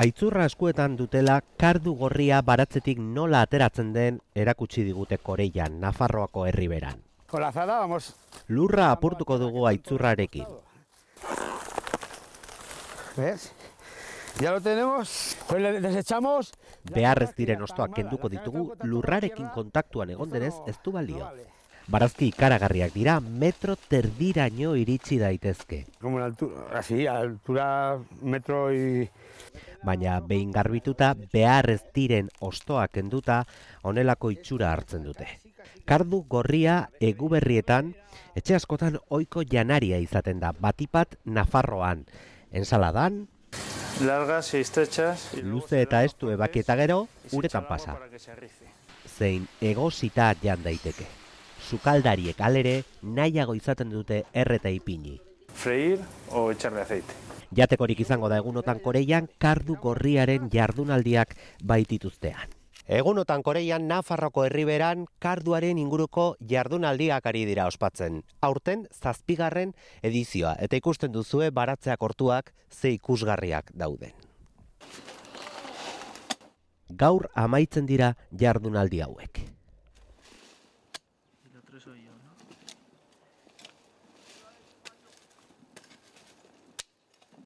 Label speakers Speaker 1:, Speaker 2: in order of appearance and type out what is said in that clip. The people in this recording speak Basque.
Speaker 1: Aitzurra eskuetan dutela kardu gorria baratzetik nola ateratzen den erakutsi digute Koreian, Nafarroako herriberan. Kolazada, vamos. Lurra apurtuko dugu aitzurrarekin. Ves? Ya lo tenemos. Pues desechamos. Beharrez diren ostoak kenduko ditugu lurrarekin kontaktuan egon denez ez du balio. Barazki ikaragarriak dira metro terdiraino iritsi daitezke. Como altura, así, altura metro y baina behin garbituta behar ez diren ostoak enduta honelako itxura hartzen dute. Kardu gorria eguberrietan, etxe askotan ohiko janaria izaten da, batipat Nafarroan. Ensaladan, Largas y luze eta estue ebakieta gero, uretan pasa. Zein egosita jan daiteke. Zukaldariek alere, nahiago izaten dute erreta ipini. Freir o echarle aceite. Jatekorik izango da egunotan koreian, kardu gorriaren jardunaldiak baitituztean. Egunotan koreian, Nafarroko herriberan, karduaren inguruko jardunaldiak ari dira ospatzen. Aurten zazpigarren edizioa, eta ikusten duzue baratzeak ortuak ze ikusgarriak dauden. Gaur amaitzen dira jardunaldi hauek.